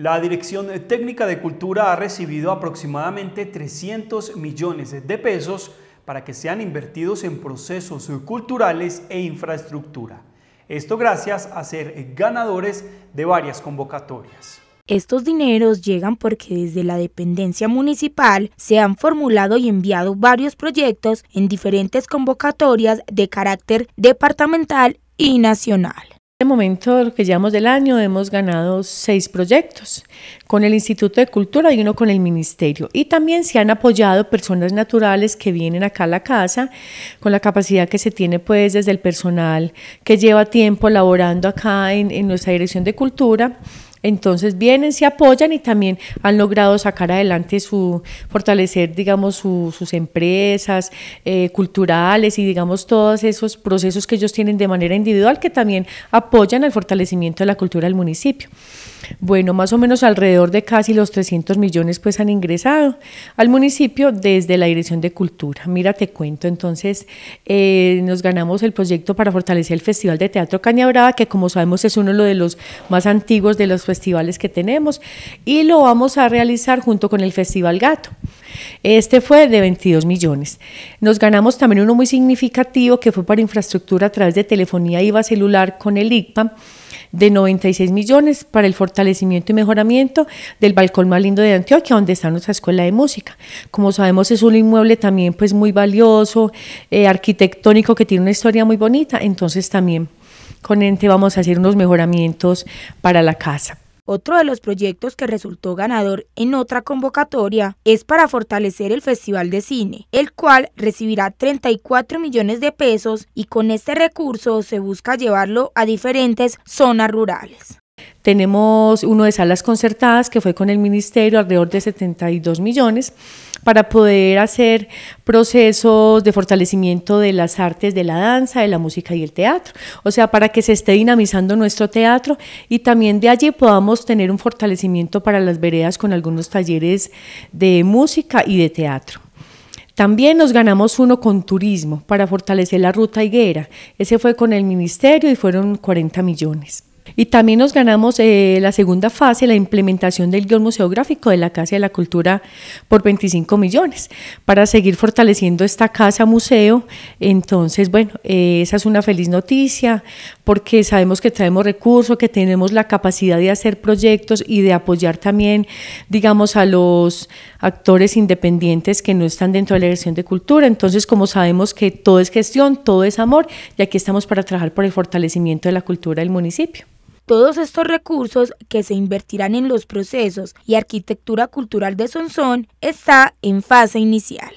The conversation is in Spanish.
La Dirección Técnica de Cultura ha recibido aproximadamente 300 millones de pesos para que sean invertidos en procesos culturales e infraestructura. Esto gracias a ser ganadores de varias convocatorias. Estos dineros llegan porque desde la dependencia municipal se han formulado y enviado varios proyectos en diferentes convocatorias de carácter departamental y nacional este momento, lo que llevamos del año, hemos ganado seis proyectos con el Instituto de Cultura y uno con el Ministerio. Y también se han apoyado personas naturales que vienen acá a la casa con la capacidad que se tiene pues desde el personal que lleva tiempo laborando acá en nuestra dirección de cultura entonces vienen, se apoyan y también han logrado sacar adelante su, fortalecer, digamos, sus empresas eh, culturales y, digamos, todos esos procesos que ellos tienen de manera individual que también apoyan al fortalecimiento de la cultura del municipio. Bueno, más o menos alrededor de casi los 300 millones pues han ingresado al municipio desde la Dirección de Cultura. Mira, te cuento, entonces eh, nos ganamos el proyecto para fortalecer el Festival de Teatro Cañabrava, que como sabemos es uno de los más antiguos de los festivales que tenemos y lo vamos a realizar junto con el Festival Gato. Este fue de 22 millones. Nos ganamos también uno muy significativo que fue para infraestructura a través de telefonía IVA celular con el ICPAM de 96 millones para el fortalecimiento y mejoramiento del balcón más lindo de Antioquia, donde está nuestra escuela de música. Como sabemos, es un inmueble también pues muy valioso, eh, arquitectónico, que tiene una historia muy bonita, entonces también con Ente vamos a hacer unos mejoramientos para la casa. Otro de los proyectos que resultó ganador en otra convocatoria es para fortalecer el Festival de Cine, el cual recibirá 34 millones de pesos y con este recurso se busca llevarlo a diferentes zonas rurales. Tenemos uno de salas concertadas que fue con el ministerio, alrededor de 72 millones, para poder hacer procesos de fortalecimiento de las artes de la danza, de la música y el teatro. O sea, para que se esté dinamizando nuestro teatro y también de allí podamos tener un fortalecimiento para las veredas con algunos talleres de música y de teatro. También nos ganamos uno con turismo para fortalecer la ruta higuera. Ese fue con el ministerio y fueron 40 millones. Y también nos ganamos eh, la segunda fase, la implementación del guión museográfico de la Casa de la Cultura por 25 millones para seguir fortaleciendo esta casa museo. Entonces, bueno, eh, esa es una feliz noticia porque sabemos que traemos recursos, que tenemos la capacidad de hacer proyectos y de apoyar también, digamos, a los actores independientes que no están dentro de la dirección de cultura. Entonces, como sabemos que todo es gestión, todo es amor y aquí estamos para trabajar por el fortalecimiento de la cultura del municipio. Todos estos recursos que se invertirán en los procesos y arquitectura cultural de Sonsón está en fase inicial.